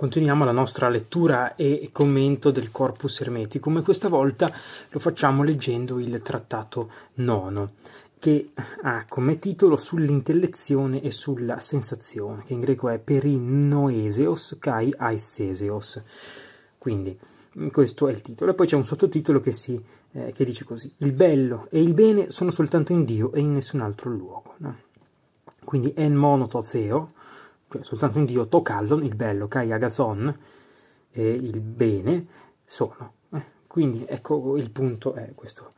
Continuiamo la nostra lettura e commento del Corpus Hermeticum e questa volta lo facciamo leggendo il trattato nono che ha come titolo Sull'intellezione e sulla sensazione, che in greco è perinoeseos kai aiseseos. Quindi questo è il titolo. E poi c'è un sottotitolo che, si, eh, che, dice così: Il bello e il bene sono soltanto in Dio e in nessun altro luogo. No? Quindi en monoto zeo, cioè soltanto un Dio, Tocallon, il bello, Kai Agason, eh, il bene, sono. Eh, quindi ecco il punto è questo,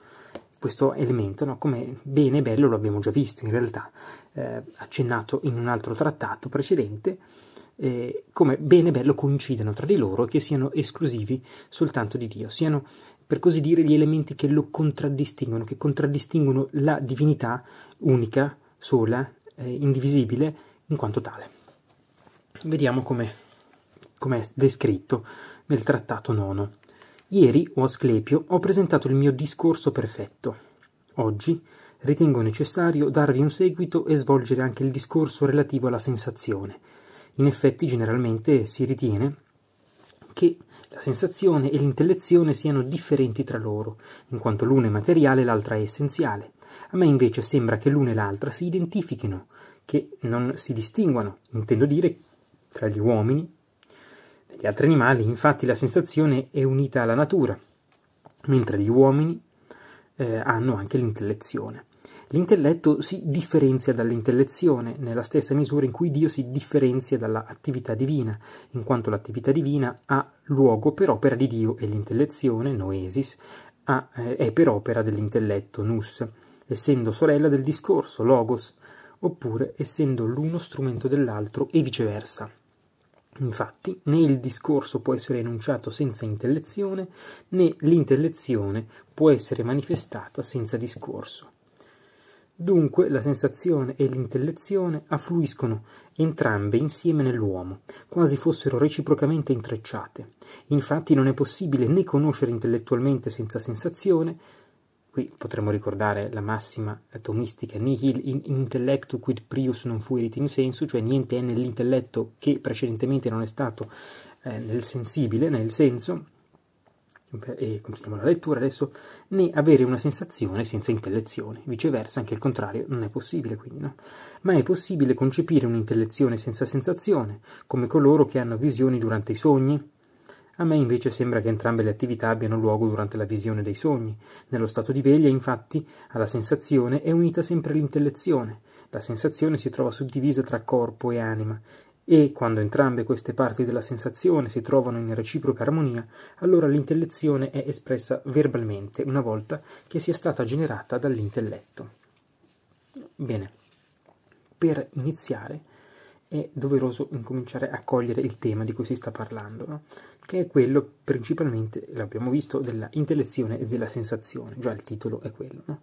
questo elemento, no? come bene e bello lo abbiamo già visto in realtà, eh, accennato in un altro trattato precedente, eh, come bene e bello coincidano tra di loro e che siano esclusivi soltanto di Dio, siano per così dire gli elementi che lo contraddistinguono, che contraddistinguono la divinità unica, sola, eh, indivisibile, in quanto tale. Vediamo come è descritto nel trattato nono. Ieri, o Asclepio, ho presentato il mio discorso perfetto. Oggi ritengo necessario darvi un seguito e svolgere anche il discorso relativo alla sensazione. In effetti, generalmente si ritiene che la sensazione e l'intellezione siano differenti tra loro, in quanto l'una è materiale e l'altra è essenziale. A me invece sembra che l'una e l'altra si identifichino, che non si distinguano, intendo dire tra gli uomini. Negli altri animali infatti la sensazione è unita alla natura, mentre gli uomini eh, hanno anche l'intellezione. L'intelletto si differenzia dall'intellezione nella stessa misura in cui Dio si differenzia dall'attività divina, in quanto l'attività divina ha luogo per opera di Dio e l'intellezione, noesis, ha, eh, è per opera dell'intelletto, nus, essendo sorella del discorso, logos, oppure essendo l'uno strumento dell'altro e viceversa. Infatti, né il discorso può essere enunciato senza intellezione, né l'intellezione può essere manifestata senza discorso. Dunque la sensazione e l'intellezione affluiscono entrambe insieme nell'uomo, quasi fossero reciprocamente intrecciate. Infatti non è possibile né conoscere intellettualmente senza sensazione, Qui potremmo ricordare la massima atomistica nihil in intellectu quid prius non fuerit in senso, cioè niente è nell'intelletto che precedentemente non è stato eh, nel sensibile, nel senso, e continuiamo la lettura adesso, né avere una sensazione senza intellezione, viceversa anche il contrario non è possibile quindi, no? ma è possibile concepire un'intellezione senza sensazione, come coloro che hanno visioni durante i sogni, a me invece sembra che entrambe le attività abbiano luogo durante la visione dei sogni. Nello stato di veglia, infatti, alla sensazione è unita sempre l'intellezione. La sensazione si trova suddivisa tra corpo e anima e, quando entrambe queste parti della sensazione si trovano in reciproca armonia, allora l'intellezione è espressa verbalmente una volta che sia stata generata dall'intelletto. Bene, per iniziare è doveroso incominciare a cogliere il tema di cui si sta parlando, no? che è quello principalmente, l'abbiamo visto, della intellezione e della sensazione, già il titolo è quello. No?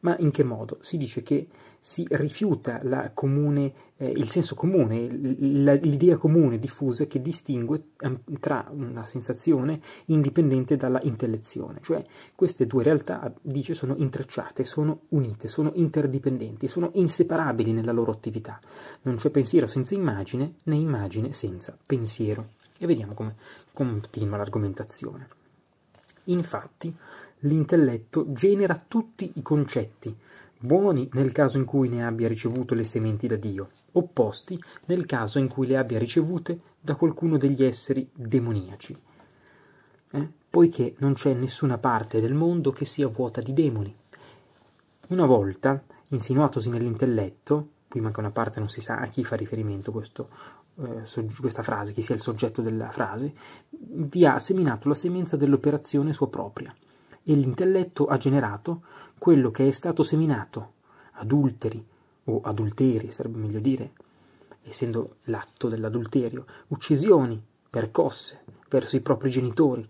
Ma in che modo? Si dice che si rifiuta comune, eh, il senso comune, l'idea comune diffusa che distingue tra una sensazione indipendente dalla intellezione, cioè queste due realtà, dice, sono intrecciate, sono unite, sono interdipendenti, sono inseparabili nella loro attività. Non c'è pensiero senza senza immagine né immagine senza pensiero. E vediamo come continua l'argomentazione. Infatti, l'intelletto genera tutti i concetti, buoni nel caso in cui ne abbia ricevuto le sementi da Dio, opposti nel caso in cui le abbia ricevute da qualcuno degli esseri demoniaci. Eh? Poiché non c'è nessuna parte del mondo che sia vuota di demoni. Una volta, insinuatosi nell'intelletto, qui manca una parte, non si sa a chi fa riferimento questo, eh, so, questa frase, chi sia il soggetto della frase, vi ha seminato la semenza dell'operazione sua propria e l'intelletto ha generato quello che è stato seminato, adulteri o adulteri, sarebbe meglio dire, essendo l'atto dell'adulterio, uccisioni, percosse verso i propri genitori,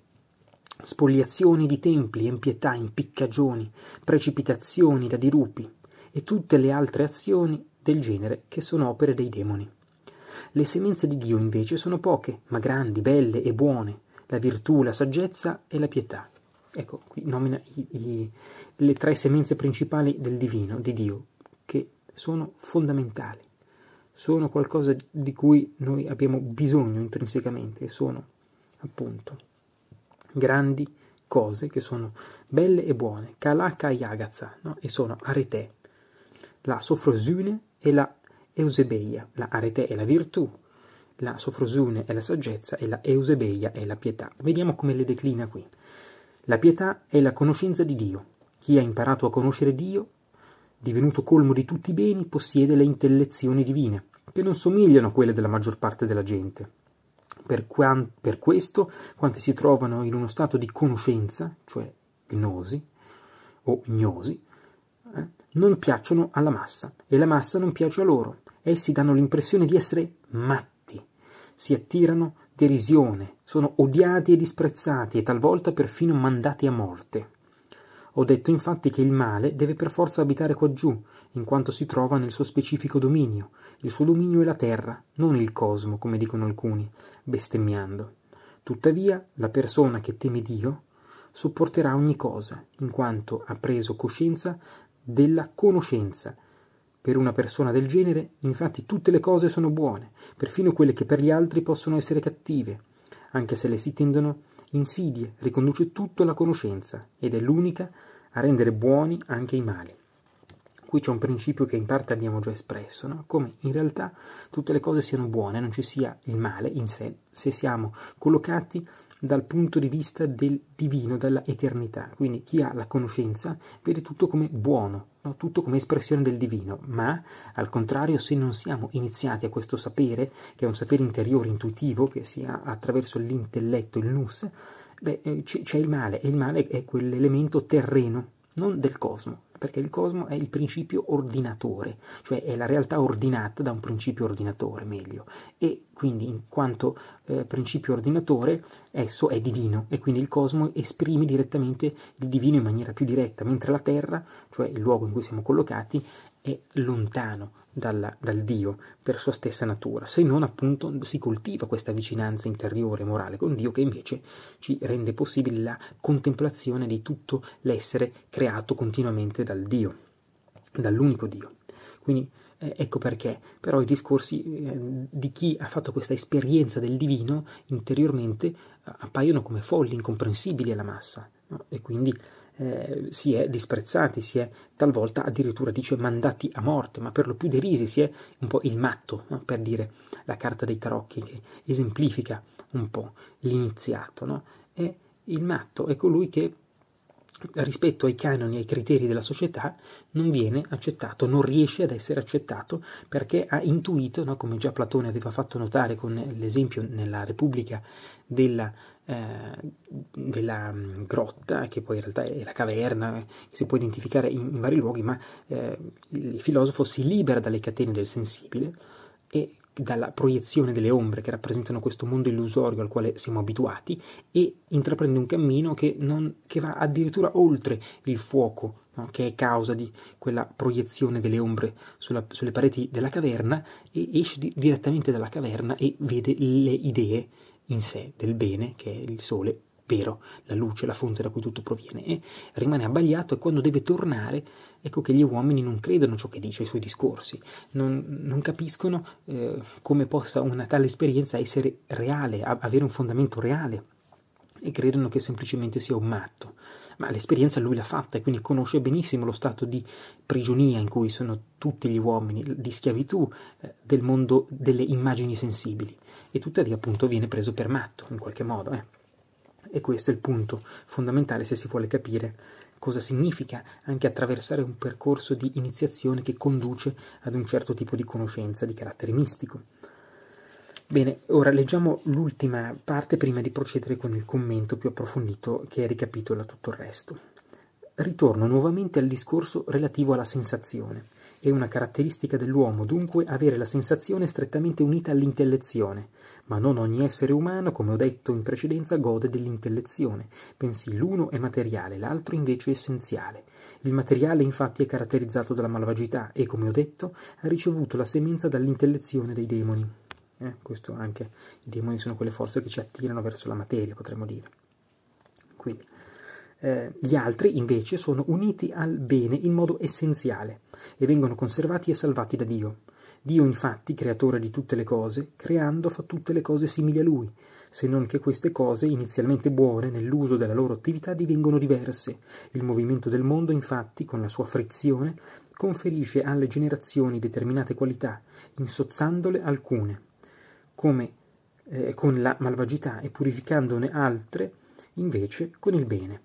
spoliazioni di templi, impietà, impiccagioni, precipitazioni da dirupi e tutte le altre azioni del genere che sono opere dei demoni. Le semenze di Dio invece sono poche, ma grandi, belle e buone, la virtù, la saggezza e la pietà. Ecco, qui nomina i, i, le tre semenze principali del divino, di Dio, che sono fondamentali, sono qualcosa di cui noi abbiamo bisogno intrinsecamente, sono appunto grandi cose che sono belle e buone, kalaka e no? e sono arete, la sofrosune e la eusebeia, la arete è la virtù, la sofrosune è la saggezza e la eusebeia è la pietà. Vediamo come le declina qui. La pietà è la conoscenza di Dio. Chi ha imparato a conoscere Dio, divenuto colmo di tutti i beni, possiede le intellezioni divine, che non somigliano a quelle della maggior parte della gente. Per, quant- per questo, quanti si trovano in uno stato di conoscenza, cioè gnosi o gnosi, non piacciono alla massa e la massa non piace a loro. Essi danno l'impressione di essere matti, si attirano derisione, sono odiati e disprezzati e talvolta perfino mandati a morte. Ho detto infatti che il male deve per forza abitare quaggiù, in quanto si trova nel suo specifico dominio. Il suo dominio è la terra, non il cosmo, come dicono alcuni, bestemmiando. Tuttavia, la persona che teme Dio sopporterà ogni cosa, in quanto ha preso coscienza della conoscenza. Per una persona del genere, infatti, tutte le cose sono buone, perfino quelle che per gli altri possono essere cattive, anche se le si tendono insidie, riconduce tutto alla conoscenza ed è l'unica a rendere buoni anche i mali. Qui c'è un principio che in parte abbiamo già espresso, no? come in realtà tutte le cose siano buone, non ci sia il male in sé, se siamo collocati dal punto di vista del divino, dalla eternità. Quindi chi ha la conoscenza vede tutto come buono, no? tutto come espressione del divino, ma al contrario se non siamo iniziati a questo sapere, che è un sapere interiore, intuitivo, che si ha attraverso l'intelletto, il nus, beh, eh, c'è il male, e il male è quell'elemento terreno, non del cosmo, perché il cosmo è il principio ordinatore, cioè è la realtà ordinata da un principio ordinatore, meglio, e quindi in quanto eh, principio ordinatore esso è divino e quindi il cosmo esprime direttamente il divino in maniera più diretta, mentre la Terra, cioè il luogo in cui siamo collocati, è lontano dalla, dal Dio per sua stessa natura, se non appunto si coltiva questa vicinanza interiore morale con Dio che invece ci rende possibile la contemplazione di tutto l'essere creato continuamente dal Dio, dall'unico Dio. Quindi eh, ecco perché però i discorsi eh, di chi ha fatto questa esperienza del divino interiormente eh, appaiono come folli, incomprensibili alla massa no? e quindi eh, si è disprezzati, si è talvolta addirittura dice mandati a morte, ma per lo più derisi, si è un po' il matto, no? per dire la carta dei tarocchi che esemplifica un po' l'iniziato, no? è il matto, è colui che rispetto ai canoni, e ai criteri della società, non viene accettato, non riesce ad essere accettato perché ha intuito, no, come già Platone aveva fatto notare con l'esempio nella Repubblica della, eh, della mm, grotta, che poi in realtà è la caverna, eh, che si può identificare in, in vari luoghi, ma eh, il filosofo si libera dalle catene del sensibile e dalla proiezione delle ombre che rappresentano questo mondo illusorio al quale siamo abituati e intraprende un cammino che, non, che va addirittura oltre il fuoco no? che è causa di quella proiezione delle ombre sulla, sulle pareti della caverna e esce di, direttamente dalla caverna e vede le idee in sé del bene che è il sole vero, la luce, la fonte da cui tutto proviene e rimane abbagliato e quando deve tornare ecco che gli uomini non credono ciò che dice, i suoi discorsi, non, non capiscono eh, come possa una tale esperienza essere reale, avere un fondamento reale e credono che semplicemente sia un matto. Ma l'esperienza lui l'ha fatta e quindi conosce benissimo lo stato di prigionia in cui sono tutti gli uomini, di schiavitù eh, del mondo delle immagini sensibili. E tuttavia appunto viene preso per matto in qualche modo. Eh. E questo è il punto fondamentale se si vuole capire cosa significa anche attraversare un percorso di iniziazione che conduce ad un certo tipo di conoscenza di carattere mistico. Bene, ora leggiamo l'ultima parte prima di procedere con il commento più approfondito che ricapitola tutto il resto. Ritorno nuovamente al discorso relativo alla sensazione. È una caratteristica dell'uomo dunque avere la sensazione strettamente unita all'intellezione, ma non ogni essere umano, come ho detto in precedenza, gode dell'intellezione, bensì l'uno è materiale, l'altro invece è essenziale. Il materiale infatti è caratterizzato dalla malvagità e, come ho detto, ha ricevuto la semenza dall'intellezione dei demoni. Eh, questo anche, i demoni sono quelle forze che ci attirano verso la materia, potremmo dire. Quindi, eh, gli altri invece sono uniti al bene in modo essenziale e vengono conservati e salvati da Dio. Dio infatti, creatore di tutte le cose, creando fa tutte le cose simili a lui, se non che queste cose, inizialmente buone nell'uso della loro attività, divengono diverse. Il movimento del mondo infatti, con la sua frizione, conferisce alle generazioni determinate qualità, insozzandole alcune, come eh, con la malvagità e purificandone altre, invece, con il bene.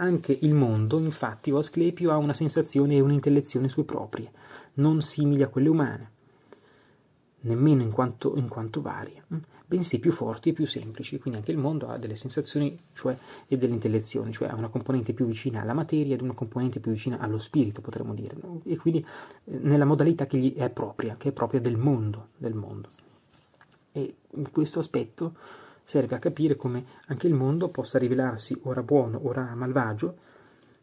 Anche il mondo, infatti, o Asclepio ha una sensazione e un'intellezione sue proprie, non simili a quelle umane, nemmeno in quanto, in quanto varie, mm, bensì più forti e più semplici. Quindi anche il mondo ha delle sensazioni cioè, e delle intellezioni, cioè ha una componente più vicina alla materia ed una componente più vicina allo spirito, potremmo dire, e quindi eh, nella modalità che gli è propria, che è propria del mondo. Del mondo. E questo aspetto serve a capire come anche il mondo possa rivelarsi ora buono, ora malvagio,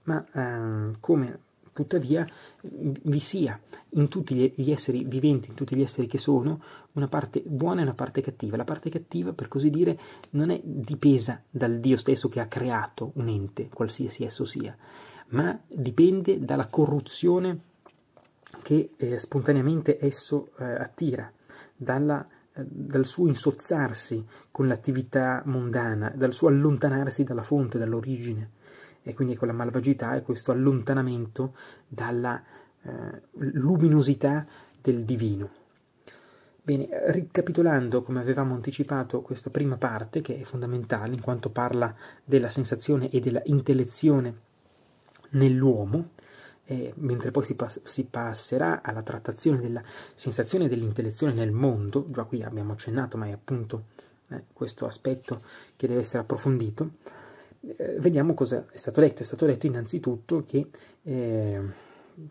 ma ehm, come tuttavia vi sia in tutti gli esseri viventi, in tutti gli esseri che sono, una parte buona e una parte cattiva. La parte cattiva, per così dire, non è dipesa dal Dio stesso che ha creato un ente, qualsiasi esso sia, ma dipende dalla corruzione che eh, spontaneamente esso eh, attira, dalla dal suo insozzarsi con l'attività mondana, dal suo allontanarsi dalla fonte, dall'origine, e quindi la malvagità è questo allontanamento dalla eh, luminosità del divino. Bene, ricapitolando come avevamo anticipato questa prima parte, che è fondamentale in quanto parla della sensazione e della intellezione nell'uomo, eh, mentre poi si, pass- si, passerà alla trattazione della sensazione dell'intellezione nel mondo, già qui abbiamo accennato, ma è appunto eh, questo aspetto che deve essere approfondito, eh, vediamo cosa è stato detto. È stato detto innanzitutto che eh,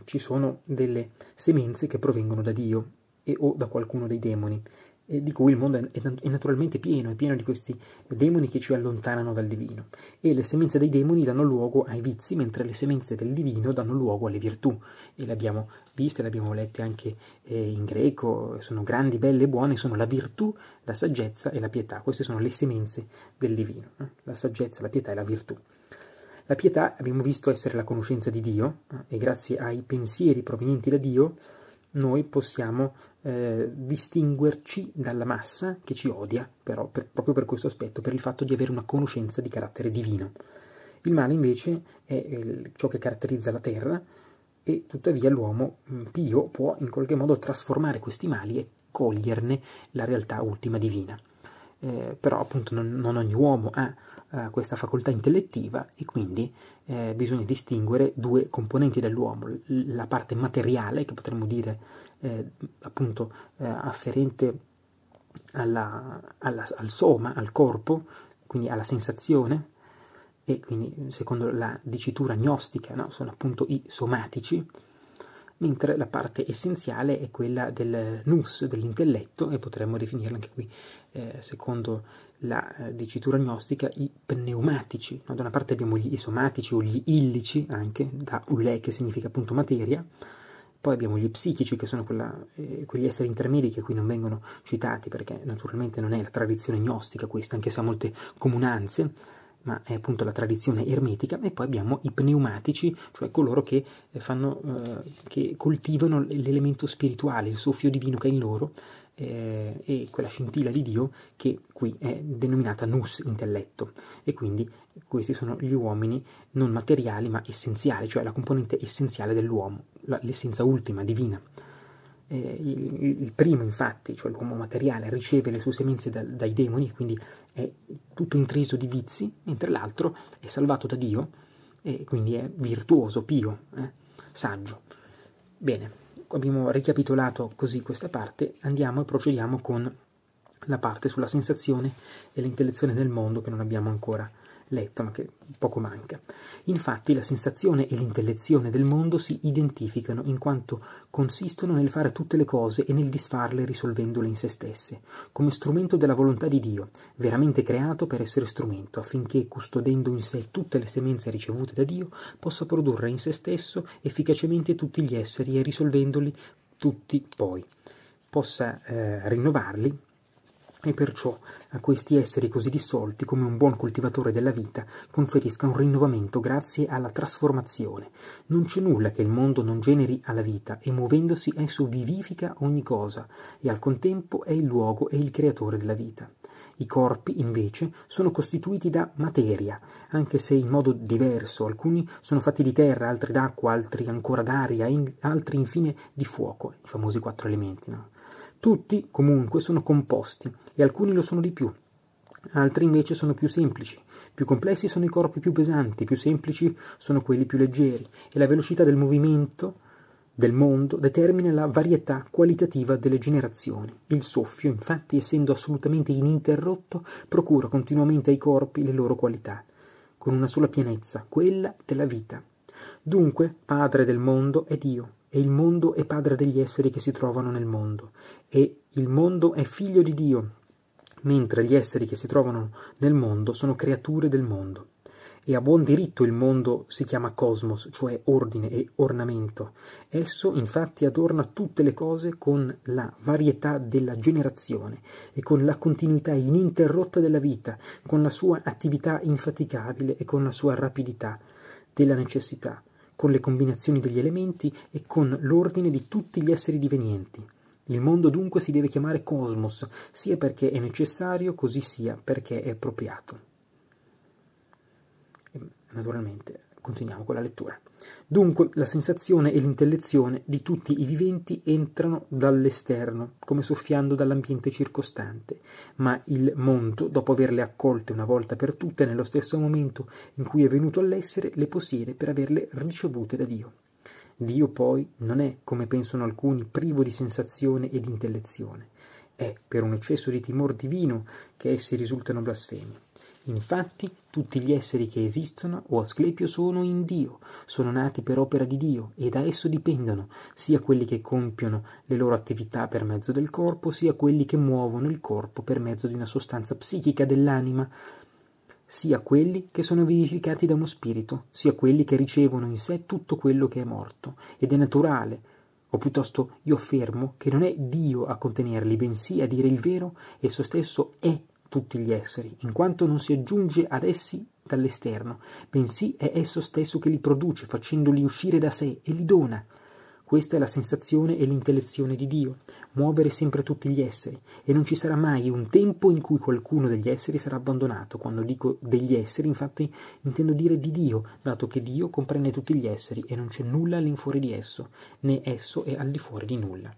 ci sono delle semenze che provengono da Dio e o da qualcuno dei demoni, eh, di cui il mondo è, è, naturalmente pieno, è pieno di questi demoni che ci allontanano dal divino. E le semenze dei demoni danno luogo ai vizi, mentre le semenze del divino danno luogo alle virtù. E le abbiamo viste, le abbiamo lette anche eh, in greco, sono grandi, belle e buone, sono la virtù, la saggezza e la pietà. Queste sono le semenze del divino, eh? la saggezza, la pietà e la virtù. La pietà abbiamo visto essere la conoscenza di Dio eh, e grazie ai pensieri provenienti da Dio noi possiamo eh, distinguerci dalla massa che ci odia, però per, proprio per questo aspetto, per il fatto di avere una conoscenza di carattere divino. Il male invece è eh, ciò che caratterizza la terra e tuttavia l'uomo mm, pio può in qualche modo trasformare questi mali e coglierne la realtà ultima divina eh, però appunto non, non, ogni uomo ha eh, questa facoltà intellettiva e quindi eh, bisogna distinguere due componenti dell'uomo, la parte materiale che potremmo dire eh, appunto eh, afferente alla, alla, al soma, al corpo, quindi alla sensazione e quindi secondo la dicitura gnostica no? sono appunto i somatici mentre la parte essenziale è quella del nus, dell'intelletto, e potremmo definirla anche qui, eh, secondo la eh, dicitura gnostica, i pneumatici. No? Da una parte abbiamo gli somatici o gli illici, anche, da ule che significa appunto materia, poi abbiamo gli psichici, che sono quella, eh, quegli esseri intermedi che qui non vengono citati, perché naturalmente non è la tradizione gnostica questa, anche se ha molte comunanze, ma è appunto la tradizione ermetica, e poi abbiamo i pneumatici, cioè coloro che, eh, fanno, eh, che coltivano l'elemento spirituale, il soffio divino che è in loro, eh, e quella scintilla di Dio che qui è denominata nus, intelletto, e quindi questi sono gli uomini non materiali ma essenziali, cioè la componente essenziale dell'uomo, l'essenza ultima, divina eh, il, il, primo infatti, cioè l'uomo materiale, riceve le sue semenze da, dai demoni, quindi è tutto intriso di vizi, mentre l'altro è salvato da Dio e quindi è virtuoso, pio, eh, saggio. Bene, abbiamo ricapitolato così questa parte, andiamo e procediamo con la parte sulla sensazione e l'intellezione del mondo che non abbiamo ancora letto, ma che poco manca. Infatti la sensazione e l'intellezione del mondo si identificano in quanto consistono nel fare tutte le cose e nel disfarle risolvendole in se stesse, come strumento della volontà di Dio, veramente creato per essere strumento, affinché, custodendo in sé tutte le semenze ricevute da Dio, possa produrre in se stesso efficacemente tutti gli esseri e risolvendoli tutti poi, possa eh, rinnovarli e perciò a questi esseri così dissolti come un buon coltivatore della vita conferisca un rinnovamento grazie alla trasformazione. Non c'è nulla che il mondo non generi alla vita e muovendosi esso vivifica ogni cosa e al contempo è il luogo e il creatore della vita. I corpi, invece, sono costituiti da materia, anche se in modo diverso, alcuni sono fatti di terra, altri d'acqua, altri ancora d'aria, in, altri infine di fuoco, i famosi quattro elementi. No? Tutti, comunque, sono composti e alcuni lo sono di più. Altri invece sono più semplici, più complessi sono i corpi più pesanti, più semplici sono quelli più leggeri e la velocità del movimento del mondo determina la varietà qualitativa delle generazioni. Il soffio, infatti, essendo assolutamente ininterrotto, procura continuamente ai corpi le loro qualità, con una sola pienezza, quella della vita. Dunque, padre del mondo è Dio, e il mondo è padre degli esseri che si trovano nel mondo, e il mondo è figlio di Dio, mentre gli esseri che si trovano nel mondo sono creature del mondo e a buon diritto il mondo si chiama cosmos, cioè ordine e ornamento. Esso infatti adorna tutte le cose con la varietà della generazione e con la continuità ininterrotta della vita, con la sua attività infaticabile e con la sua rapidità della necessità, con le combinazioni degli elementi e con l'ordine di tutti gli esseri divenienti. Il mondo dunque si deve chiamare cosmos, sia perché è necessario, così sia perché è appropriato naturalmente continuiamo con la lettura. Dunque la sensazione e l'intellezione di tutti i viventi entrano dall'esterno, come soffiando dall'ambiente circostante, ma il monto, dopo averle accolte una volta per tutte nello stesso momento in cui è venuto all'essere, le possiede per averle ricevute da Dio. Dio poi non è, come pensano alcuni, privo di sensazione e di intellezione, è per un eccesso di timor divino che essi risultano blasfemi. Infatti tutti gli esseri che esistono o Asclepio sono in Dio, sono nati per opera di Dio e da esso dipendono sia quelli che compiono le loro attività per mezzo del corpo, sia quelli che muovono il corpo per mezzo di una sostanza psichica dell'anima, sia quelli che sono vivificati da uno spirito, sia quelli che ricevono in sé tutto quello che è morto ed è naturale o piuttosto io affermo che non è Dio a contenerli, bensì a dire il vero, esso stesso è tutti gli esseri, in quanto non si aggiunge ad essi dall'esterno, bensì è esso stesso che li produce, facendoli uscire da sé e li dona. Questa è la sensazione e l'intellezione di Dio, muovere sempre tutti gli esseri, e non ci sarà mai un tempo in cui qualcuno degli esseri sarà abbandonato. Quando dico degli esseri, infatti, intendo dire di Dio, dato che Dio comprende tutti gli esseri e non c'è nulla all'infuori di esso, né esso è al di fuori di nulla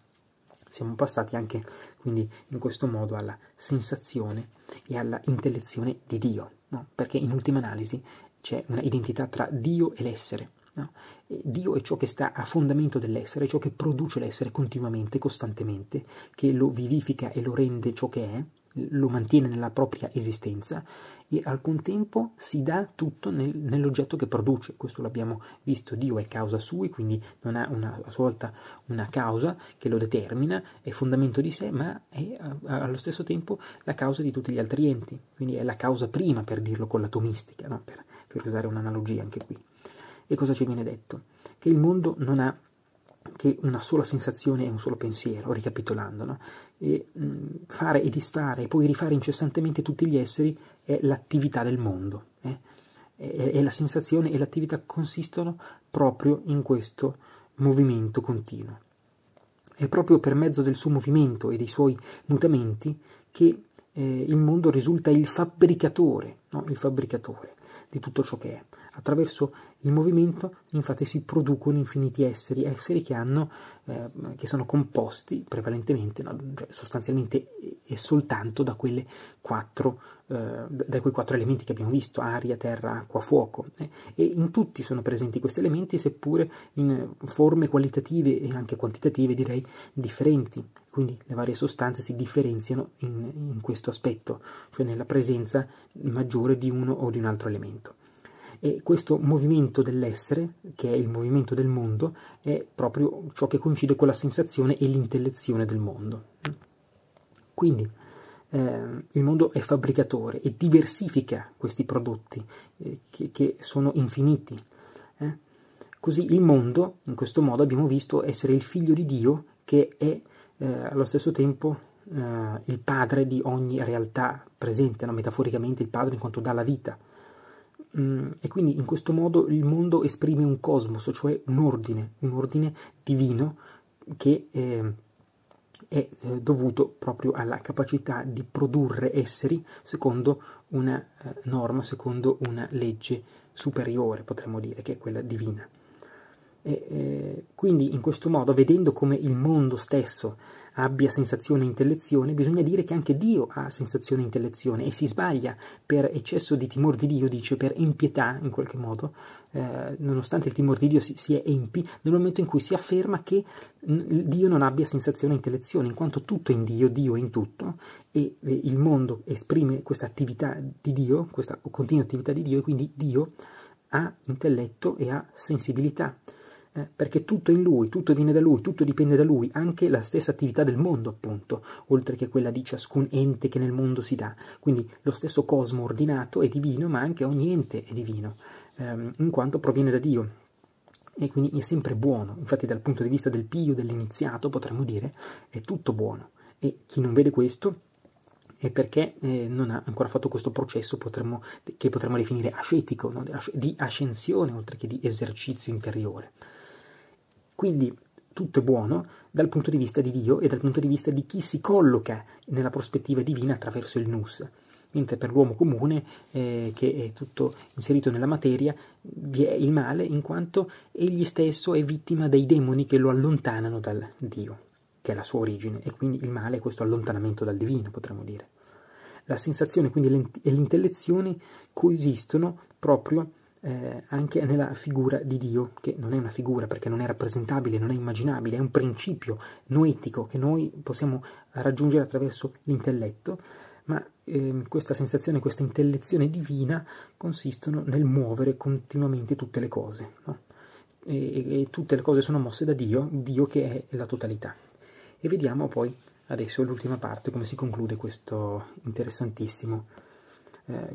siamo passati anche quindi in questo modo alla sensazione e alla intellezione di Dio, no? perché in ultima analisi c'è una identità tra Dio e l'essere. No? E Dio è ciò che sta a fondamento dell'essere, è ciò che produce l'essere continuamente, costantemente, che lo vivifica e lo rende ciò che è, lo mantiene nella propria esistenza e al contempo si dà tutto nel, nell'oggetto che produce. Questo l'abbiamo visto, Dio è causa sui, quindi non ha una, a sua volta una causa che lo determina, è fondamento di sé, ma è a, a, allo stesso tempo la causa di tutti gli altri enti, quindi è la causa prima per dirlo con l'atomistica, no? per, per usare un'analogia anche qui. E cosa ci viene detto? Che il mondo non ha che una sola sensazione è un solo pensiero, ricapitolando, no? e mh, fare e disfare e poi rifare incessantemente tutti gli esseri è l'attività del mondo. Eh? E, e la sensazione e l'attività consistono proprio in questo movimento continuo. È proprio per mezzo del suo movimento e dei suoi mutamenti che eh, il mondo risulta il fabbricatore, no? il fabbricatore di tutto ciò che è. Attraverso il movimento infatti si producono infiniti esseri, esseri che, hanno, eh, che sono composti prevalentemente, cioè, sostanzialmente e soltanto da, quattro, eh, da, quei quattro elementi che abbiamo visto, aria, terra, acqua, fuoco. Eh? E in tutti sono presenti questi elementi, seppure in forme qualitative e anche quantitative direi differenti. Quindi le varie sostanze si differenziano in, in questo aspetto, cioè nella presenza maggiore di uno o di un altro elemento e questo movimento dell'essere, che è il movimento del mondo, è proprio ciò che coincide con la sensazione e l'intellezione del mondo. Quindi eh, il mondo è fabbricatore e diversifica questi prodotti eh, che, che, sono infiniti. Eh? Così il mondo, in questo modo, abbiamo visto essere il figlio di Dio che è eh, allo stesso tempo eh, il padre di ogni realtà presente, no? metaforicamente il padre in quanto dà la vita. Mm, e quindi in questo modo il mondo esprime un cosmos, cioè un ordine, un ordine divino che ehm, eh, è dovuto proprio alla capacità di produrre esseri secondo una eh, norma, secondo una legge superiore, potremmo dire, che è quella divina. E, eh, quindi in questo modo, vedendo come il mondo stesso abbia sensazione e intellezione, bisogna dire che anche Dio ha sensazione e intellezione e si sbaglia per eccesso di timor di Dio, dice, per impietà in qualche modo, eh, nonostante il timor di Dio si, si, è empi, nel momento in cui si afferma che Dio non abbia sensazione e intellezione, in quanto tutto è in Dio, Dio è in tutto e eh, il mondo esprime questa attività di Dio, questa continua attività di Dio e quindi Dio ha intelletto e ha sensibilità eh, perché tutto è in lui, tutto viene da lui, tutto dipende da lui, anche la stessa attività del mondo, appunto, oltre che quella di ciascun ente che nel mondo si dà. Quindi lo stesso cosmo ordinato è divino, ma anche ogni ente è divino, ehm, in quanto proviene da Dio e quindi è sempre buono. Infatti, dal punto di vista del pio, dell'iniziato, potremmo dire è tutto buono. E chi non vede questo è perché eh, non ha ancora fatto questo processo potremmo, che potremmo definire ascetico, no? di ascensione oltre che di esercizio interiore. Quindi tutto è buono dal punto di vista di Dio e dal punto di vista di chi si colloca nella prospettiva divina attraverso il nus. Mentre per l'uomo comune, eh, che è tutto inserito nella materia, vi è il male in quanto egli stesso è vittima dei demoni che lo allontanano dal Dio, che è la sua origine, e quindi il male è questo allontanamento dal divino, potremmo dire. La sensazione, quindi, e l'intellezione coesistono proprio eh, anche nella figura di Dio, che non è una figura perché non è rappresentabile, non è immaginabile, è un principio noetico che noi possiamo raggiungere attraverso l'intelletto, ma eh, questa sensazione, questa intellezione divina consistono nel muovere continuamente tutte le cose. No? E, e tutte le cose sono mosse da Dio, Dio che è la totalità. E vediamo poi adesso l'ultima parte, come si conclude questo interessantissimo eh,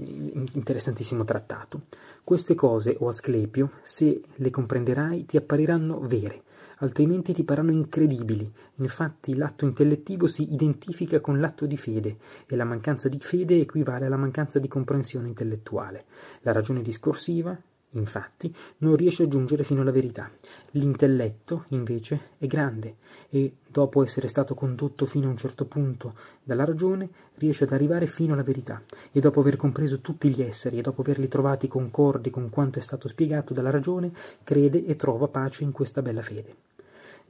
interessantissimo trattato. Queste cose, o Asclepio, se le comprenderai, ti appariranno vere, altrimenti ti paranno incredibili. Infatti l'atto intellettivo si identifica con l'atto di fede e la mancanza di fede equivale alla mancanza di comprensione intellettuale. La ragione discorsiva, infatti, non riesce a giungere fino alla verità. L'intelletto, invece, è grande e, dopo essere stato condotto fino a un certo punto dalla ragione, riesce ad arrivare fino alla verità e, dopo aver compreso tutti gli esseri e dopo averli trovati concordi con quanto è stato spiegato dalla ragione, crede e trova pace in questa bella fede.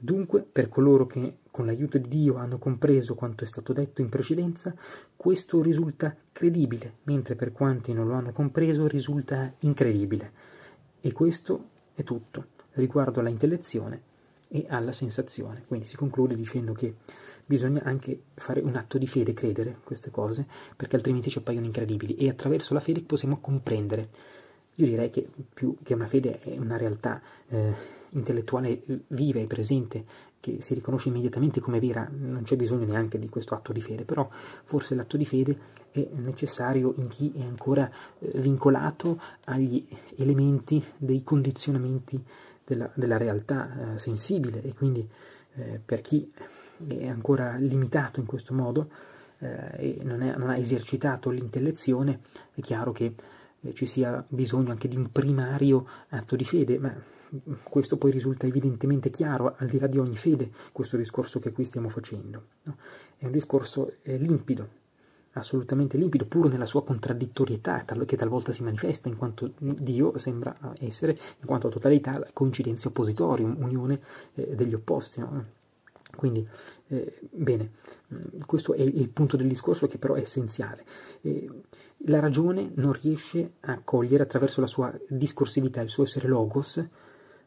Dunque, per coloro che con l'aiuto di Dio hanno compreso quanto è stato detto in precedenza, questo risulta credibile, mentre per quanti non lo hanno compreso risulta incredibile. E questo è tutto riguardo alla intellezione e alla sensazione. Quindi si conclude dicendo che bisogna anche fare un atto di fede, credere queste cose, perché altrimenti ci appaiono incredibili e attraverso la fede possiamo comprendere. Io direi che più che una fede è una realtà eh, intellettuale viva e presente che si riconosce immediatamente come vera, non c'è bisogno neanche di questo atto di fede, però forse l'atto di fede è necessario in chi è ancora eh, vincolato agli elementi dei condizionamenti della, della realtà eh, sensibile e quindi eh, per chi è ancora limitato in questo modo eh, e non, è, non, ha esercitato l'intellezione, è chiaro che eh, ci sia bisogno anche di un primario atto di fede, ma questo poi risulta evidentemente chiaro al di là di ogni fede, questo discorso che qui stiamo facendo. No? È un discorso eh, limpido, assolutamente limpido, pur nella sua contraddittorietà che talvolta si manifesta, in quanto Dio sembra eh, essere, in quanto totalità, coincidenze oppositorium, unione eh, degli opposti. No? Quindi, eh, bene, mm, questo è il punto del discorso che però è essenziale. Eh, la ragione non riesce a cogliere attraverso la sua discorsività, il suo essere logos,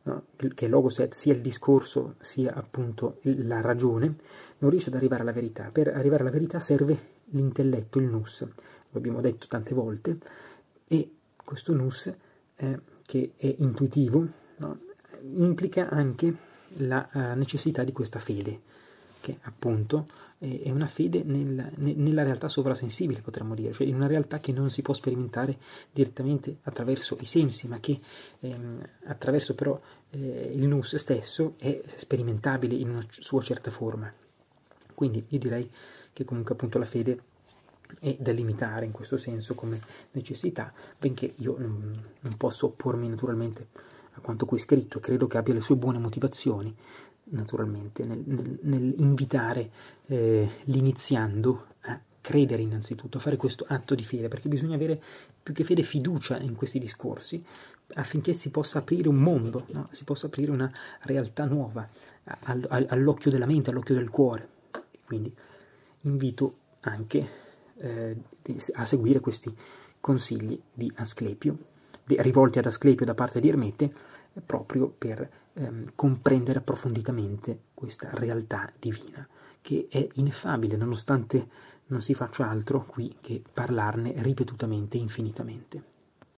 no? che logos è sia il discorso sia appunto la ragione, non riesce ad arrivare alla verità. Per arrivare alla verità serve l'intelletto, il nus, lo abbiamo detto tante volte, e questo nus, eh, che è intuitivo, no? implica anche la eh, necessità di questa fede perché appunto è una fede nel, nella realtà sovrasensibile, potremmo dire, cioè in una realtà che non si può sperimentare direttamente attraverso i sensi, ma che ehm, attraverso però eh, il nous stesso è sperimentabile in una sua certa forma. Quindi io direi che comunque appunto la fede è da limitare in questo senso come necessità, benché io non, non posso oppormi naturalmente a quanto qui scritto, credo che abbia le sue buone motivazioni, naturalmente, nel, nel, nell'invitare eh, l'iniziando a credere innanzitutto, a fare questo atto di fede, perché bisogna avere più che fede fiducia in questi discorsi affinché si possa aprire un mondo, no? si possa aprire una realtà nuova all, all, all'occhio della mente, all'occhio del cuore. Quindi invito anche eh, a seguire questi consigli di Asclepio, rivolti ad Asclepio da parte di Ermete, eh, proprio per ehm, comprendere approfonditamente questa realtà divina, che è ineffabile nonostante non si faccia altro qui che parlarne ripetutamente, infinitamente.